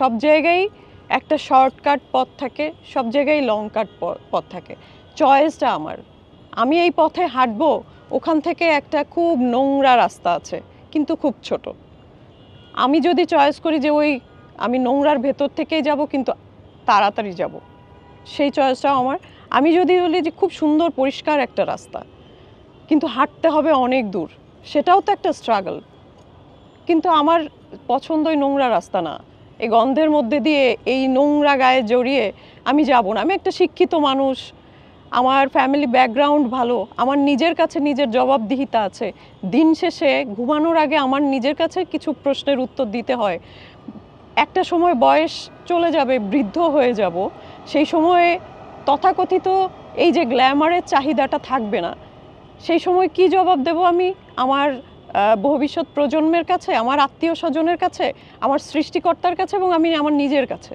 সব জায়গায় একটা শর্টকাট পথ থাকে সব জায়গায় লং কাট পথ থাকে চয়েসটা আমার আমি এই পথে হাঁটবো ওখান থেকে একটা খুব নোংরা রাস্তা আছে কিন্তু খুব ছোট আমি যদি চয়েস করি যে ওই আমি নোংরার ভেতর থেকেই যাব কিন্তু তাড়াতাড়ি যাব সেই চয়েসটাও আমার আমি যদি বলি যে খুব সুন্দর পরিষ্কার একটা রাস্তা কিন্তু হাঁটতে হবে অনেক দূর সেটাও তো একটা স্ট্রাগল কিন্তু আমার পছন্দই নোংরা রাস্তা না এই গন্ধের মধ্যে দিয়ে এই নোংরা গায়ে জড়িয়ে আমি যাব না আমি একটা শিক্ষিত মানুষ আমার ফ্যামিলি ব্যাকগ্রাউন্ড ভালো আমার নিজের কাছে নিজের জবাবদিহিতা আছে দিন শেষে ঘুমানোর আগে আমার নিজের কাছে কিছু প্রশ্নের উত্তর দিতে হয় একটা সময় বয়স চলে যাবে বৃদ্ধ হয়ে যাব সেই সময়ে তথাকথিত এই যে গ্ল্যামারের চাহিদাটা থাকবে না সেই সময় কি জবাব দেব আমি আমার ভবিষ্যৎ প্রজন্মের কাছে আমার আত্মীয় স্বজনের কাছে আমার সৃষ্টিকর্তার কাছে এবং আমি আমার নিজের কাছে